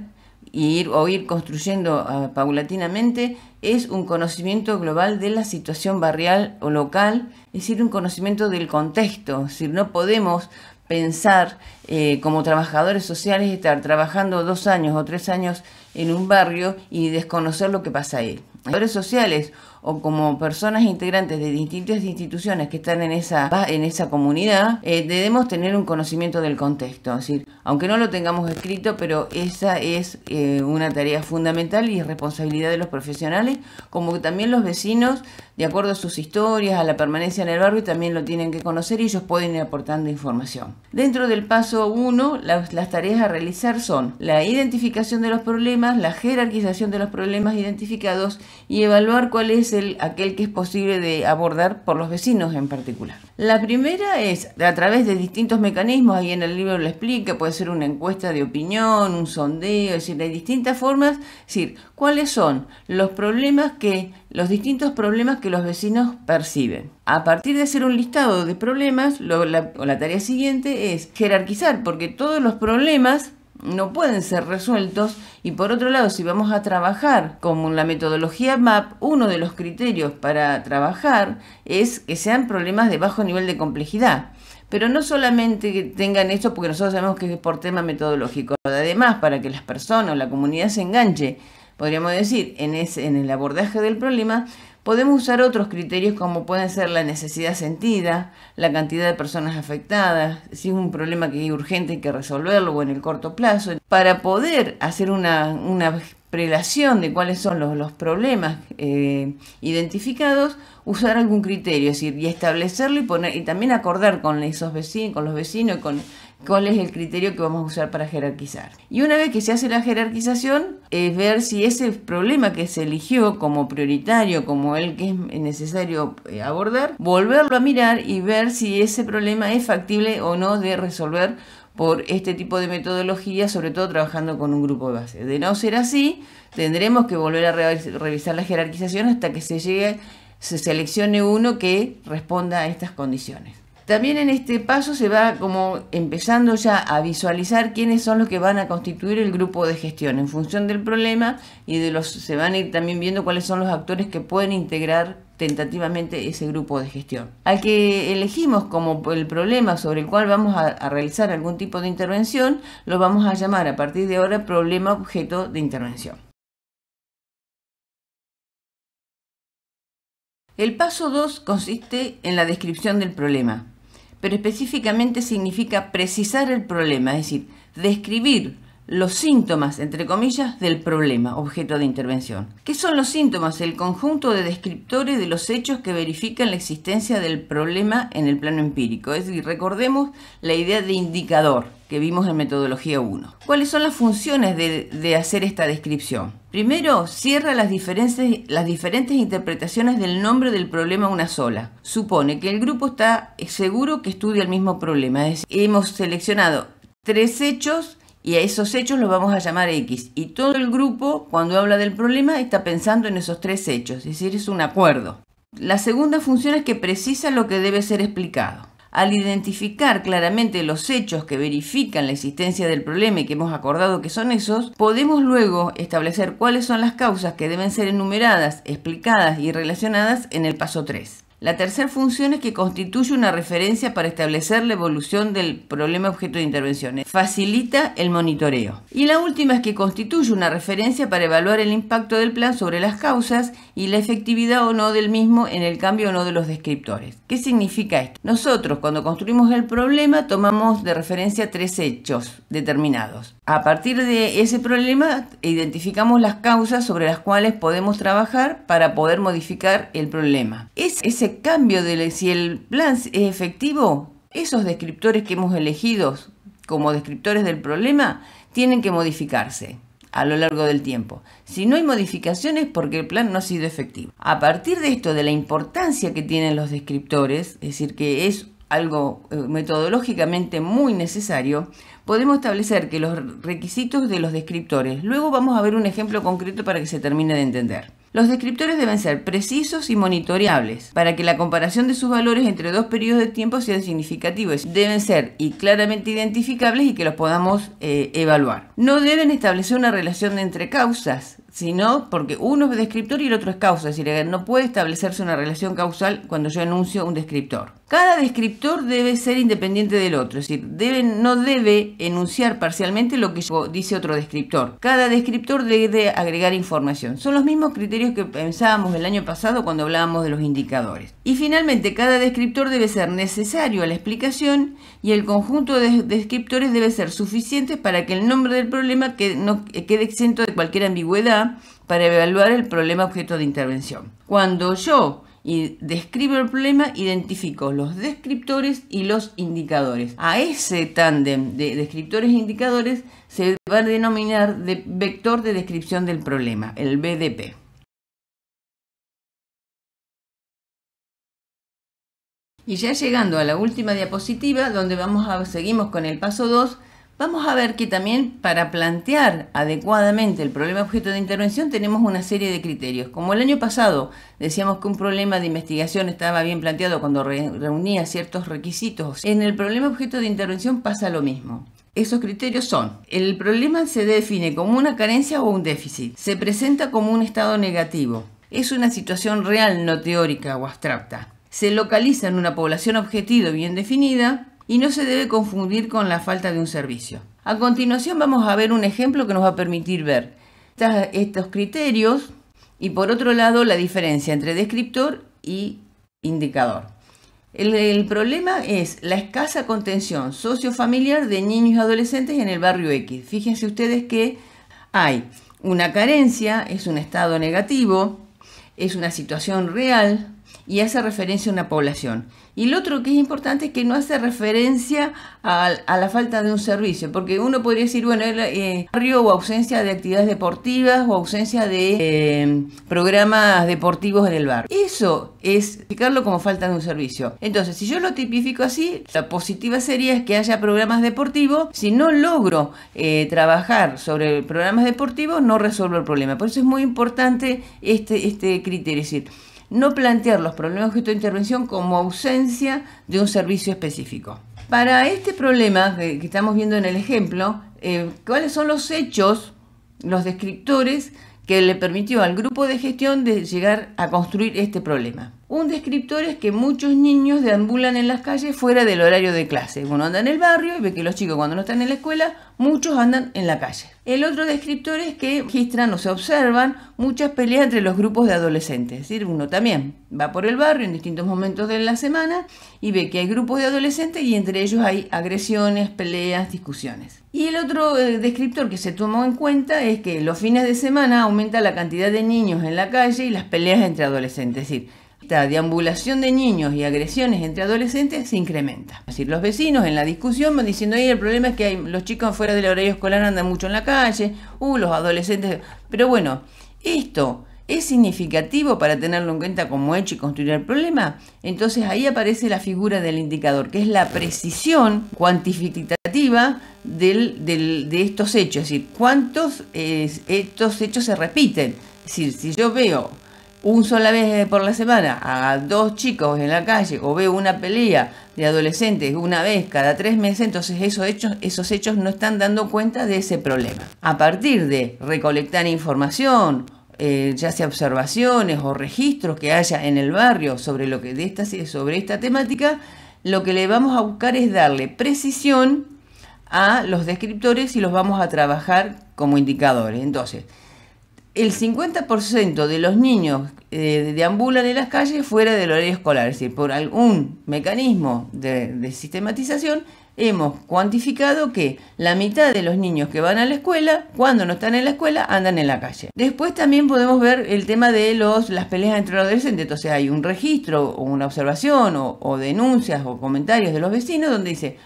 y ir, o ir construyendo ah, paulatinamente es un conocimiento global de la situación barrial o local, es decir, un conocimiento del contexto. Es decir, no podemos pensar eh, como trabajadores sociales estar trabajando dos años o tres años en un barrio y desconocer lo que pasa ahí. Trabajadores sociales o como personas integrantes de distintas instituciones que están en esa, en esa comunidad, eh, debemos tener un conocimiento del contexto. Es decir, aunque no lo tengamos escrito, pero esa es eh, una tarea fundamental y responsabilidad de los profesionales, como también los vecinos de acuerdo a sus historias, a la permanencia en el barrio, también lo tienen que conocer y ellos pueden ir aportando información. Dentro del paso 1, las, tareas a realizar son la identificación de los problemas, la jerarquización de los problemas identificados y evaluar cuál es el, aquel que es posible de abordar por los vecinos en particular. La primera es a través de distintos mecanismos, ahí en el libro lo explica, puede ser una encuesta de opinión, un sondeo, es decir, hay distintas formas, es decir, cuáles son los problemas que los distintos problemas que los vecinos perciben. A partir de hacer un listado de problemas, la, tarea siguiente es jerarquizar, porque todos los problemas no pueden ser resueltos y por otro lado si vamos a trabajar con la metodología MAP uno de los criterios para trabajar es que sean problemas de bajo nivel de complejidad pero no solamente que tengan esto porque nosotros sabemos que es por tema metodológico además para que las personas la comunidad se enganche podríamos decir, en, ese, en el abordaje del problema, podemos usar otros criterios como pueden ser la necesidad sentida, la cantidad de personas afectadas, si es un problema que es urgente hay que resolverlo o en el corto plazo, para poder hacer una, prelación de cuáles son los, problemas eh, identificados, usar algún criterio, es decir, y establecerlo y poner, y también acordar con esos vecinos, con los vecinos y con cuál es el criterio que vamos a usar para jerarquizar. Y una vez que se hace la jerarquización, es ver si ese problema que se eligió como prioritario, como el que es necesario eh, abordar, volverlo a mirar y ver si ese problema es factible o no de resolver por este tipo de metodología, sobre todo trabajando con un grupo de base. De no ser así, tendremos que volver a revisar la jerarquización hasta que se llegue, se seleccione uno que responda a estas condiciones. También en este paso se va como empezando ya a visualizar quiénes son los que van a constituir el grupo de gestión en función del problema y de los se van a ir también viendo cuáles son los actores que pueden integrar tentativamente ese grupo de gestión. Al que elegimos como el problema sobre el cual vamos a, a realizar algún tipo de intervención, lo vamos a llamar a partir de ahora problema objeto de intervención. El paso 2 consiste en la descripción del problema pero específicamente significa precisar el problema, es decir, describir los síntomas, entre comillas, del problema, objeto de intervención. ¿Qué son los síntomas? El conjunto de descriptores de los hechos que verifican la existencia del problema en el plano empírico. Es decir, recordemos la idea de indicador que vimos en metodología 1. ¿Cuáles son las funciones de, hacer esta descripción? Primero, cierra las diferentes, las diferentes interpretaciones del nombre del problema una sola. Supone que el grupo está seguro que estudia el mismo problema. Es hemos seleccionado tres hechos y a esos hechos los vamos a llamar X. Y todo el grupo, cuando habla del problema, está pensando en esos tres hechos, es decir, es un acuerdo. La segunda función es que precisa lo que debe ser explicado al identificar claramente los hechos que verifican la existencia del problema y que hemos acordado que son esos, podemos luego establecer cuáles son las causas que deben ser enumeradas, explicadas y relacionadas en el paso 3. La tercera función es que constituye una referencia para establecer la evolución del problema objeto de intervenciones. Facilita el monitoreo. Y la última es que constituye una referencia para evaluar el impacto del plan sobre las causas y la efectividad o no del mismo en el cambio o no de los descriptores. ¿Qué significa esto? Nosotros cuando construimos el problema tomamos de referencia tres hechos determinados. A partir de ese problema identificamos las causas sobre las cuales podemos trabajar para poder modificar el problema. Es ese cambio de si el plan es efectivo, esos descriptores que hemos elegido como descriptores del problema tienen que modificarse a lo largo del tiempo. Si no hay modificaciones, porque el plan no ha sido efectivo. A partir de esto, de la importancia que tienen los descriptores, es decir, que es algo eh, metodológicamente muy necesario, podemos establecer que los requisitos de los descriptores, luego vamos a ver un ejemplo concreto para que se termine de entender. Los descriptores deben ser precisos y monitoreables para que la comparación de sus valores entre dos periodos de tiempo sea significativa. Deben ser y claramente identificables y que los podamos eh, evaluar. No deben establecer una relación entre causas sino porque uno es descriptor y el otro es causa, es decir, eh, no puede establecerse una relación causal cuando yo anuncio un descriptor. Cada descriptor debe ser independiente del otro, es decir, no debe enunciar parcialmente lo que dice otro descriptor. Cada descriptor debe agregar información. Son los mismos criterios que pensábamos el año pasado cuando hablábamos de los indicadores. Y finalmente, cada descriptor debe ser necesario a la explicación y el conjunto de descriptores debe ser suficiente para que el nombre del problema quede exento de cualquier ambigüedad para evaluar el problema objeto de intervención. Cuando yo describo el problema, identifico los descriptores y los indicadores. A ese tándem de descriptores e indicadores se va a denominar de vector de descripción del problema, el BDP. Y ya llegando a la última diapositiva, donde vamos a, seguimos con el paso 2, Vamos a ver que también para plantear adecuadamente el problema objeto de intervención tenemos una serie de criterios. Como el año pasado decíamos que un problema de investigación estaba bien planteado cuando reunía ciertos requisitos, en el problema objeto de intervención pasa lo mismo. Esos criterios son, el problema se define como una carencia o un déficit, se presenta como un estado negativo, es una situación real, no teórica o abstracta, se localiza en una población objetivo bien definida, y no se debe confundir con la falta de un servicio. A continuación vamos a ver un ejemplo que nos va a permitir ver estos criterios y por otro lado la diferencia entre descriptor y indicador. El, el problema es la escasa contención sociofamiliar de niños y adolescentes en el barrio X. Fíjense ustedes que hay una carencia, es un estado negativo, es una situación real, y hace referencia a una población. Y lo otro que es importante es que no hace referencia a, la falta de un servicio, porque uno podría decir, bueno, el eh, barrio o ausencia de actividades deportivas o ausencia de eh, programas deportivos en el barrio. Eso es explicarlo como falta de un servicio. Entonces, si yo lo tipifico así, la positiva sería es que haya programas deportivos. Si no logro eh, trabajar sobre programas deportivos, no resuelvo el problema. Por eso es muy importante este, este criterio no plantear los problemas objeto de intervención como ausencia de un servicio específico. Para este problema que, estamos viendo en el ejemplo, eh, ¿cuáles son los hechos, los descriptores que le permitió al grupo de gestión de llegar a construir este problema? Un descriptor es que muchos niños deambulan en las calles fuera del horario de clase. Uno anda en el barrio y ve que los chicos cuando no están en la escuela, muchos andan en la calle. El otro descriptor es que registran o se observan muchas peleas entre los grupos de adolescentes. Es decir, uno también va por el barrio en distintos momentos de la semana y ve que hay grupos de adolescentes y entre ellos hay agresiones, peleas, discusiones. Y el otro eh, descriptor que se tomó en cuenta es que los fines de semana aumenta la cantidad de niños en la calle y las peleas entre adolescentes. Es decir, de deambulación de niños y agresiones entre adolescentes se incrementa. Es decir, los vecinos en la discusión van diciendo, ahí el problema es que los chicos fuera del horario escolar andan mucho en la calle, uh, los adolescentes... Pero bueno, esto es significativo para tenerlo en cuenta como hecho y construir el problema. Entonces ahí aparece la figura del indicador, que es la precisión cuantificativa de estos hechos, es decir, cuántos eh, estos hechos se repiten. Es decir, si yo veo un sola vez por la semana a dos chicos en la calle o veo una pelea de adolescentes una vez cada tres meses, entonces esos hechos, esos hechos no están dando cuenta de ese problema. A partir de recolectar información, eh, ya sea observaciones o registros que haya en el barrio sobre lo que de esta, sobre esta temática, lo que le vamos a buscar es darle precisión a los descriptores y los vamos a trabajar como indicadores. Entonces, el 50% de los niños eh, deambulan en las calles fuera del horario escolar. Es decir, por algún mecanismo de, sistematización hemos cuantificado que la mitad de los niños que van a la escuela, cuando no están en la escuela, andan en la calle. Después también podemos ver el tema de los, las peleas entre los adolescentes. Entonces hay un registro o una observación o denuncias o comentarios de los vecinos donde dice,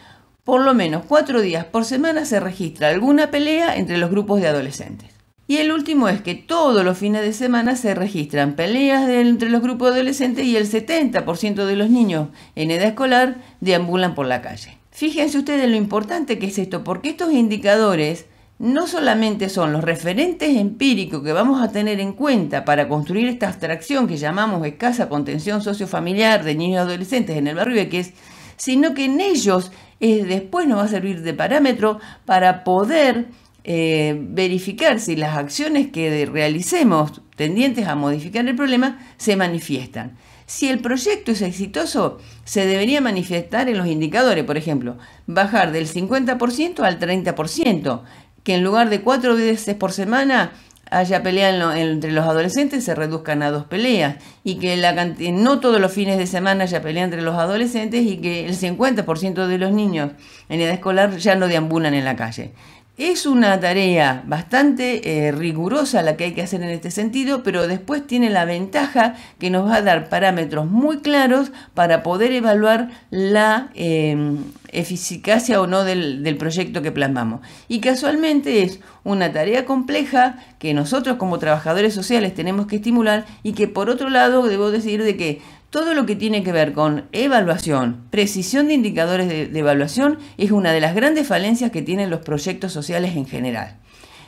por lo menos cuatro días por semana se registra alguna pelea entre los grupos de adolescentes. Y el último es que todos los fines de semana se registran peleas entre los grupos adolescentes y el 70% de los niños en edad escolar deambulan por la calle. Fíjense ustedes lo importante que es esto, porque estos indicadores no solamente son los referentes empíricos que vamos a tener en cuenta para construir esta abstracción que llamamos escasa contención sociofamiliar de niños y adolescentes en el barrio X, sino que en ellos después nos va a servir de parámetro para poder eh, verificar si las acciones que realicemos tendientes a modificar el problema se manifiestan. Si el proyecto es exitoso, se debería manifestar en los indicadores, por ejemplo, bajar del 50% al 30%, que en lugar de cuatro veces por semana haya pelea entre los adolescentes, se reduzcan a dos peleas, y que la eh, no todos los fines de semana haya pelea entre los adolescentes y que el 50% de los niños en edad escolar ya no deambulan en la calle. Es una tarea bastante eh, rigurosa la que hay que hacer en este sentido, pero después tiene la ventaja que nos va a dar parámetros muy claros para poder evaluar la em, eficacia o no del, del, proyecto que plasmamos. Y casualmente es una tarea compleja que nosotros como trabajadores sociales tenemos que estimular y que por otro lado debo decir de que todo lo que tiene que ver con evaluación, precisión de indicadores de, evaluación, es una de las grandes falencias que tienen los proyectos sociales en general.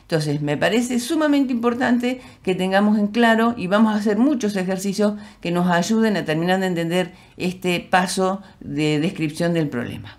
Entonces, me parece sumamente importante que tengamos en claro y vamos a hacer muchos ejercicios que nos ayuden a terminar de entender este paso de descripción del problema.